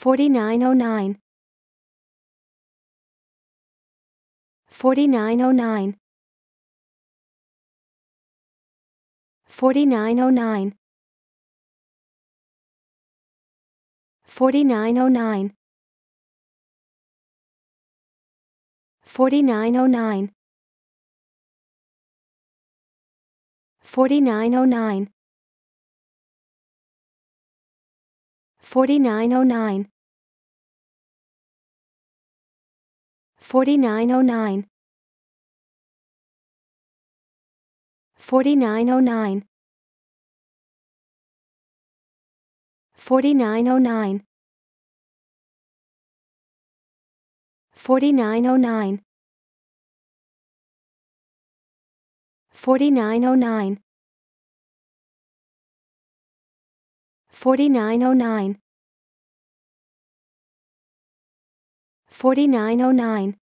4909 4909 4909 4909 4909 4909 4909 4909 4909 4909 4909 4909 4909 4909